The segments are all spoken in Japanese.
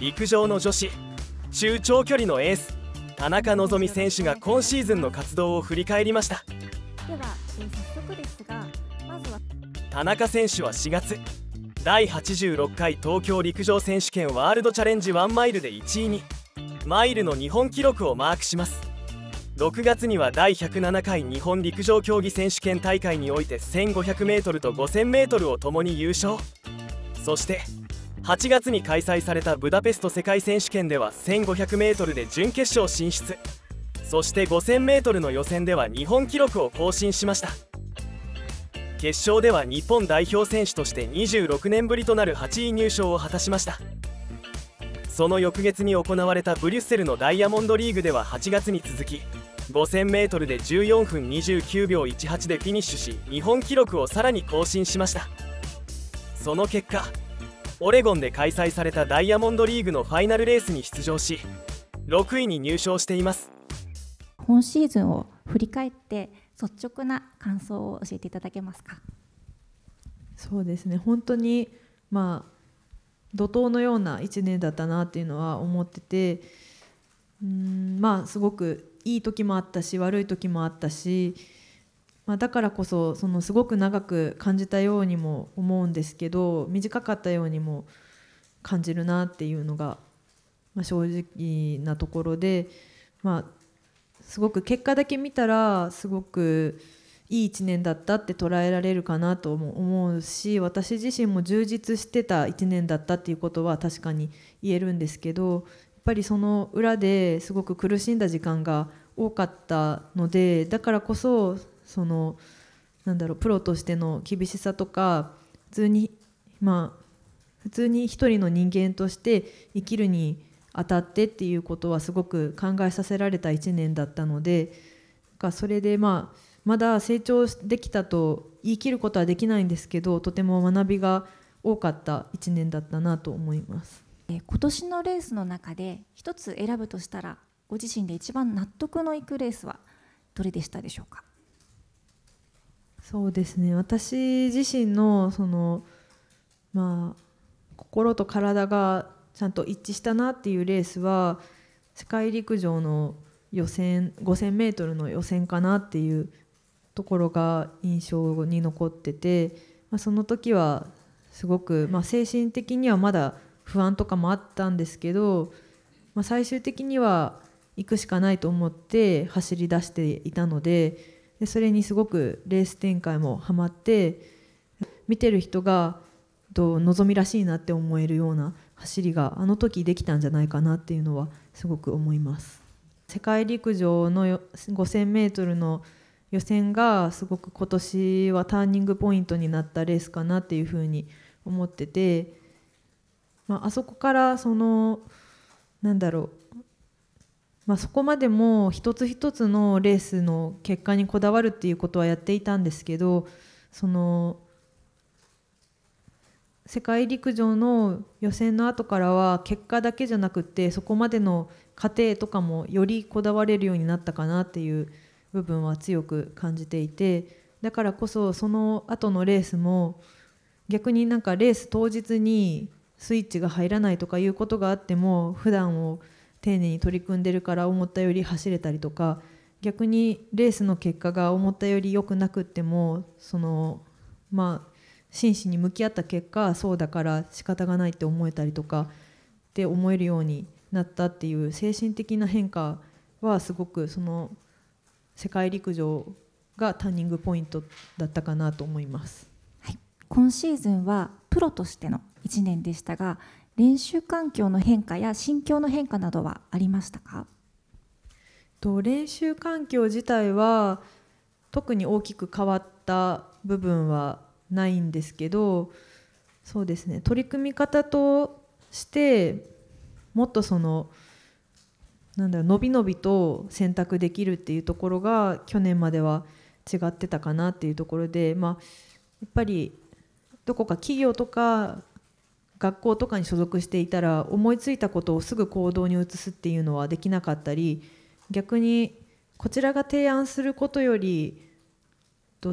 陸上の女子中長距離のエース田中希実選手が今シーズンの活動を振り返りましたでは早速ですがまずは田中選手は4月第86回東京陸上選手権ワールドチャレンジ1マイルで1位にマイルの日本記録をマークします6月には第107回日本陸上競技選手権大会において 1500m と 5000m を共に優勝そして8月に開催されたブダペスト世界選手権では 1500m で準決勝進出そして 5000m の予選では日本記録を更新しました決勝では日本代表選手として26年ぶりとなる8位入賞を果たしましたその翌月に行われたブリュッセルのダイヤモンドリーグでは8月に続き 5000m で14分29秒18でフィニッシュし日本記録をさらに更新しましたその結果オレゴンで開催されたダイヤモンドリーグのファイナルレースに出場し6位に入賞しています今シーズンを振り返って率直な感想を教えていただけますかそうですね本当にまあ怒涛のような1年だったなっていうのは思っててうんまあすごくいい時もあったし悪い時もあったしまあ、だからこそそのすごく長く感じたようにも思うんですけど短かったようにも感じるなっていうのが、まあ、正直なところで、まあ、すごく結果だけ見たらすごくいい1年だったって捉えられるかなとも思うし私自身も充実してた1年だったっていうことは確かに言えるんですけどやっぱりその裏ですごく苦しんだ時間が多かったのでだからこそそのなんだろうプロとしての厳しさとか普通にまあ普通に一人の人間として生きるにあたってっていうことはすごく考えさせられた1年だったのでかそれでまあまだ成長できたと言い切ることはできないんですけどとても学びが多かった1年だったなと思います。今年のレースの中で一つ選ぶとしたらご自身で一番納得のいくレースはどれでしたでしょうかそうですね私自身のその、まあ、心と体がちゃんと一致したなっていうレースは世界陸上の予選 5000m の予選かなっていうところが印象に残ってて、まあ、その時はすごく、まあ、精神的にはまだ不安とかもあったんですけど、まあ、最終的には行くしかないと思って走り出していたので。でそれにすごくレース展開もはまって見てる人がと望みらしいなって思えるような走りがあの時できたんじゃないかなっていうのはすごく思います世界陸上の 5000m の予選がすごく今年はターニングポイントになったレースかなっていうふうに思ってて、まあ、あそこからそのなんだろうまあ、そこまでも一つ一つのレースの結果にこだわるっていうことはやっていたんですけどその世界陸上の予選の後からは結果だけじゃなくてそこまでの過程とかもよりこだわれるようになったかなっていう部分は強く感じていてだからこそその後のレースも逆になんかレース当日にスイッチが入らないとかいうことがあっても普段をを丁寧に取り組んでるから思ったより走れたりとか逆にレースの結果が思ったより良くなくってもそのまあ真摯に向き合った結果そうだから仕方がないって思えたりとかって思えるようになったっていう精神的な変化はすごくその世界陸上がターニングポイントだったかなと思います。はい、今シーズンはプロとしての1年でしたが練習環境の変化や心境の変化などはありましたかと練習環境自体は特に大きく変わった部分はないんですけどそうですね取り組み方としてもっとそのなんだろう伸び伸びと選択できるっていうところが去年までは違ってたかなっていうところで、まあ、やっぱりどこか企業とか学校とかに所属していたら思いついたことをすぐ行動に移すっていうのはできなかったり逆にこちらが提案することより、えっと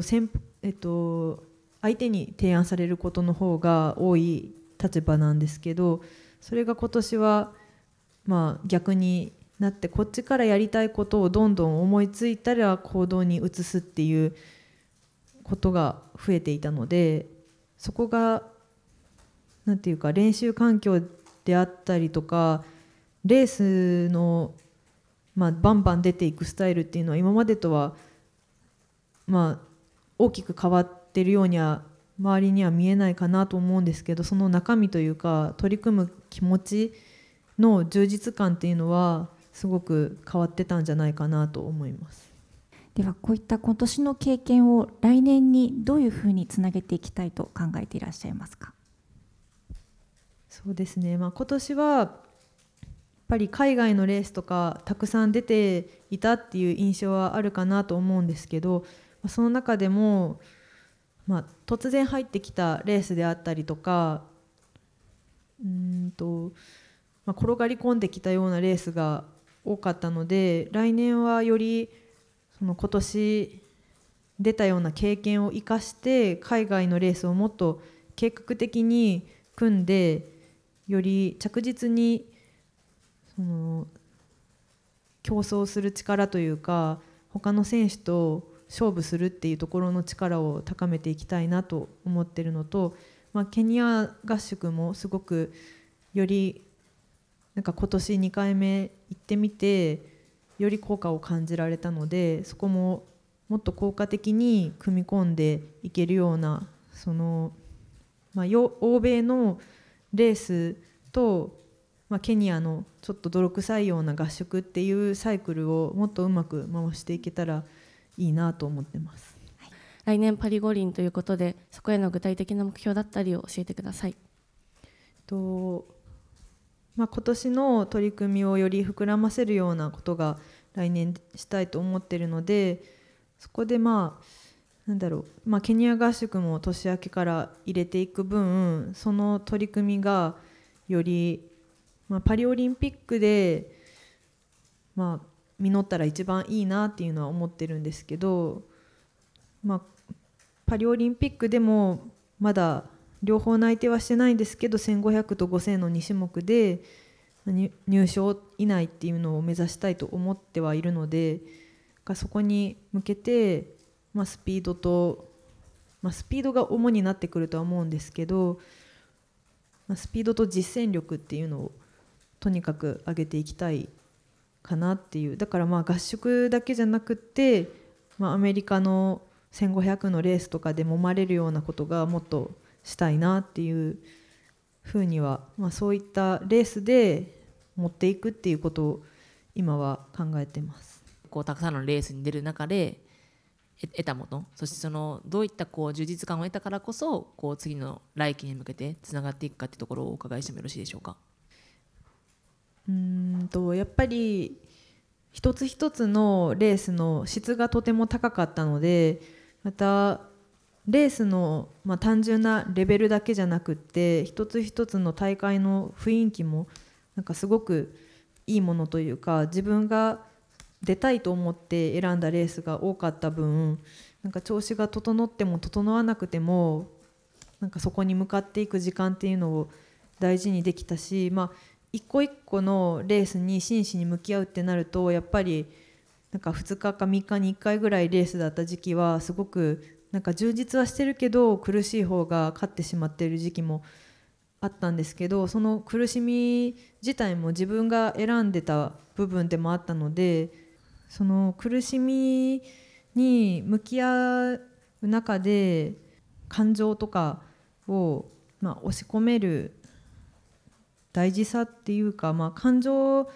えっと、相手に提案されることの方が多い立場なんですけどそれが今年はまあ逆になってこっちからやりたいことをどんどん思いついたら行動に移すっていうことが増えていたのでそこがんていうか練習環境であったりとかレースの、まあ、バンバン出ていくスタイルっていうのは今までとは、まあ、大きく変わってるようには周りには見えないかなと思うんですけどその中身というか取り組む気持ちの充実感っていうのはすごく変わってたんじゃないかなと思いますではこういった今年の経験を来年にどういうふうにつなげていきたいと考えていらっしゃいますかそうですね、まあ、今年はやっぱり海外のレースとかたくさん出ていたっていう印象はあるかなと思うんですけどその中でも、まあ、突然入ってきたレースであったりとかうんと、まあ、転がり込んできたようなレースが多かったので来年はよりその今年出たような経験を生かして海外のレースをもっと計画的に組んでより着実にその競争する力というか他の選手と勝負するっていうところの力を高めていきたいなと思ってるのと、まあ、ケニア合宿もすごくよりなんか今年2回目行ってみてより効果を感じられたのでそこももっと効果的に組み込んでいけるようなその、まあ、欧米のレースと、まあ、ケニアのちょっと泥臭いような合宿っていうサイクルをもっとうまく回していけたらいいなと思ってます、はい、来年パリ五輪ということでそこへの具体的な目標だったりを教えてください。とまあ、今年の取り組みをより膨らませるようなことが来年したいと思ってるのでそこでまあなんだろう、まあ、ケニア合宿も年明けから入れていく分その取り組みがより、まあ、パリオリンピックで、まあ、実ったら一番いいなっていうのは思ってるんですけど、まあ、パリオリンピックでもまだ両方内定はしてないんですけど1500と5000の2種目で入賞以内っていうのを目指したいと思ってはいるのでそこに向けてまあ、スピードと、まあ、スピードが主になってくるとは思うんですけど、まあ、スピードと実践力っていうのをとにかく上げていきたいかなっていうだからまあ合宿だけじゃなくて、まあ、アメリカの1500のレースとかで揉まれるようなことがもっとしたいなっていうふうには、まあ、そういったレースで持っていくっていうことを今は考えてます。こうたくさんのレースに出る中で得たものそしてそのどういったこう充実感を得たからこそこう次の来期に向けてつながっていくかってところをお伺いしてもよろしいでしょうか。うんとやっぱり一つ一つのレースの質がとても高かったのでまたレースの、まあ、単純なレベルだけじゃなくって一つ一つの大会の雰囲気もなんかすごくいいものというか自分が出たいと思って選んだレースが多かった分なんか調子が整っても整わなくてもなんかそこに向かっていく時間っていうのを大事にできたし、まあ、一個一個のレースに真摯に向き合うってなるとやっぱりなんか2日か3日に1回ぐらいレースだった時期はすごくなんか充実はしてるけど苦しい方が勝ってしまっている時期もあったんですけどその苦しみ自体も自分が選んでた部分でもあったので。その苦しみに向き合う中で感情とかを、まあ、押し込める大事さっていうか、まあ、感情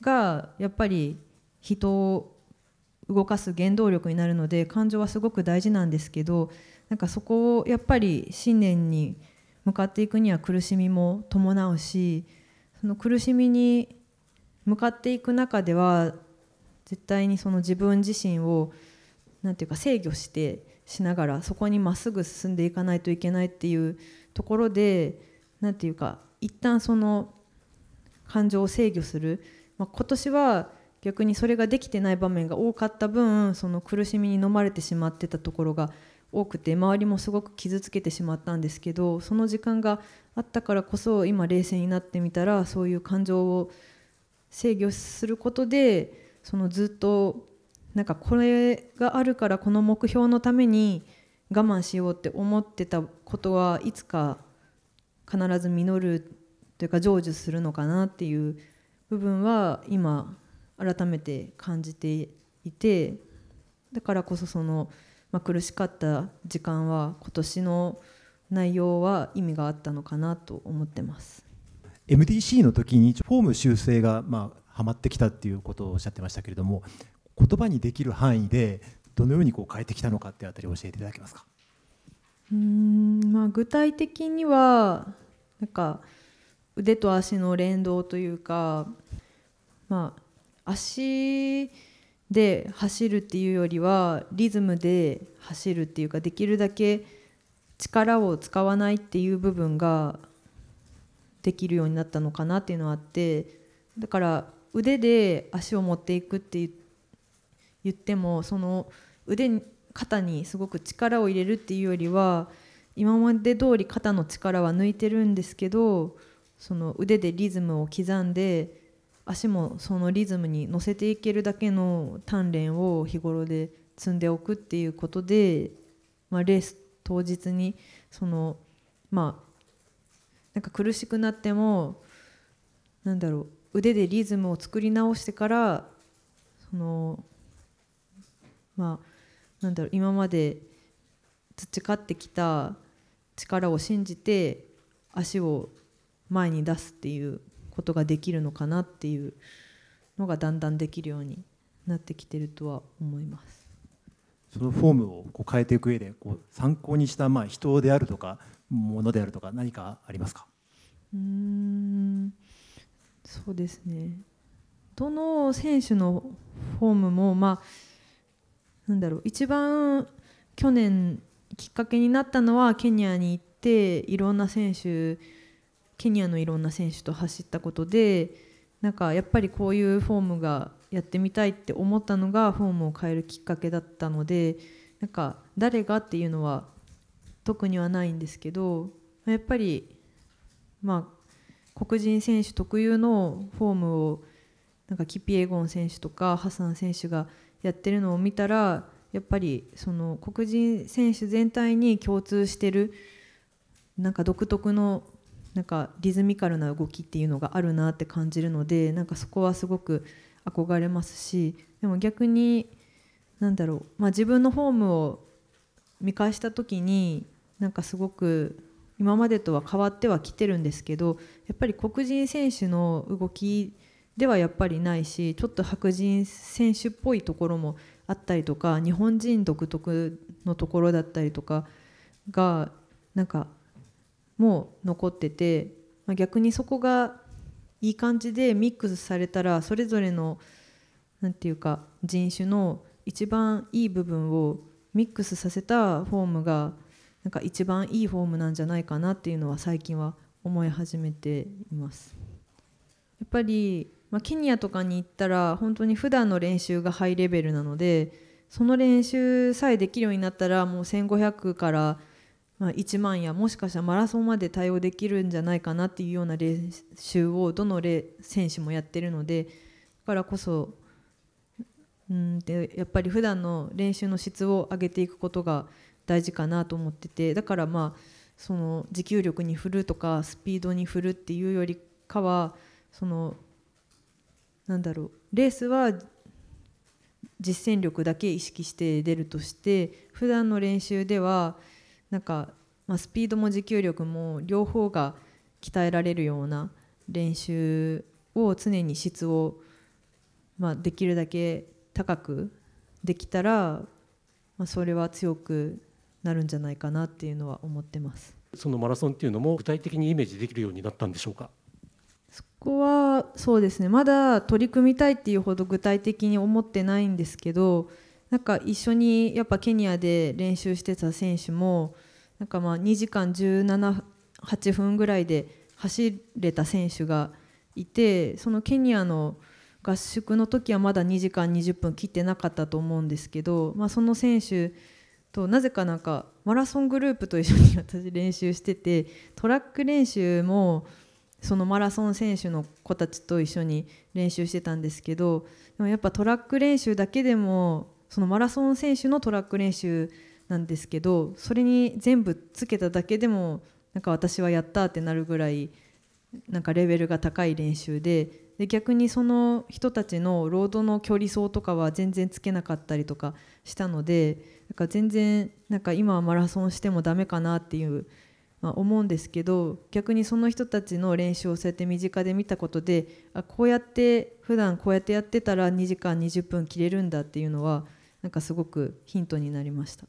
がやっぱり人を動かす原動力になるので感情はすごく大事なんですけどなんかそこをやっぱり信念に向かっていくには苦しみも伴うしその苦しみに向かっていく中では絶対にその自分自身を何て言うか制御してしながらそこにまっすぐ進んでいかないといけないっていうところで何て言うか一旦その感情を制御する、まあ、今年は逆にそれができてない場面が多かった分その苦しみに飲まれてしまってたところが多くて周りもすごく傷つけてしまったんですけどその時間があったからこそ今冷静になってみたらそういう感情を制御することでそのずっとなんかこれがあるからこの目標のために我慢しようって思ってたことはいつか必ず実るというか成就するのかなっていう部分は今改めて感じていてだからこそその、まあ、苦しかった時間は今年の内容は意味があったのかなと思ってます。MDC の時にフォーム修正がまあはまってきたっていうことをおっしゃってましたけれども言葉にできる範囲でどのようにこう変えてきたのかってあたり教えていただけますかうん、まあ、具体的にはなんか腕と足の連動というか、まあ、足で走るっていうよりはリズムで走るっていうかできるだけ力を使わないっていう部分ができるようになったのかなっていうのはあってだから腕で足を持っていくって言ってもその腕肩にすごく力を入れるっていうよりは今まで通り肩の力は抜いてるんですけどその腕でリズムを刻んで足もそのリズムに乗せていけるだけの鍛錬を日頃で積んでおくっていうことで、まあ、レース当日にそのまあなんか苦しくなってもなんだろう腕でリズムを作り直してからそのまあなんだろう今まで培ってきた力を信じて足を前に出すっていうことができるのかなっていうのがだんだんできるようになってきてるとは思います。そのフォームをこう変えていく上でこう参考にしたまあ人であるとかものであるとか何かありますかうんそうですねどの選手のフォームも、まあ、なんだろう一番去年きっかけになったのはケニアに行っていろんな選手ケニアのいろんな選手と走ったことでなんかやっぱりこういうフォームがやってみたいって思ったのがフォームを変えるきっかけだったのでなんか誰がっていうのは特にはないんですけどやっぱりまあ黒人選手特有のフォームをなんかキピエゴン選手とかハサン選手がやってるのを見たらやっぱりその黒人選手全体に共通してるなんか独特のなんかリズミカルな動きっていうのがあるなって感じるのでなんかそこはすごく憧れますしでも逆になんだろう、まあ、自分のフォームを見返した時になんかすごく今までとは変わってはきてるんですけどやっぱり黒人選手の動きではやっぱりないしちょっと白人選手っぽいところもあったりとか日本人独特のところだったりとかがなんかもう残ってて、まあ、逆にそこがいい感じでミックスされたらそれぞれの何て言うか人種の一番いい部分をミックスさせたフォームがなんか一番いいフォームなんじゃないかなっていうのは最近は思い始めています。やっぱり、まあ、ケニアとかに行ったら本当に普段の練習がハイレベルなのでその練習さえできるようになったらもう1500からま1万やもしかしたらマラソンまで対応できるんじゃないかなっていうような練習をどの選手もやってるのでだからこそうんでやっぱり普段の練習の質を上げていくことが大事かなと思っててだからまあその持久力に振るとかスピードに振るっていうよりかはそのなんだろうレースは実践力だけ意識して出るとして普段の練習ではなんか、まあ、スピードも持久力も両方が鍛えられるような練習を常に質を、まあ、できるだけ高くできたら、まあ、それは強くなるんじゃないかなっていうのは思ってますそのマラソンっていうのも具体的にイメージできるようになったんでしょうかそこはそうですねまだ取り組みたいっていうほど具体的に思ってないんですけどなんか一緒にやっぱケニアで練習してた選手もなんかまあ2時間178分ぐらいで走れた選手がいてそのケニアの合宿の時はまだ2時間20分切ってなかったと思うんですけど、まあ、その選手となぜかなんかマラソングループと一緒に私練習しててトラック練習もそのマラソン選手の子たちと一緒に練習してたんですけどでもやっぱトラック練習だけでもそのマラソン選手のトラック練習なんですけどそれに全部つけただけでもなんか私はやったってなるぐらいなんかレベルが高い練習でで逆にその人たちの労働の距離走とかは全然つけなかったりとかしたのでなんか全然なんか今はマラソンしてもダメかなっていう、まあ、思うんですけど逆にその人たちの練習をそうやって身近で見たことであこうやって普段こうやってやってたら2時間20分切れるんだっていうのはなんかすごくヒントになりました。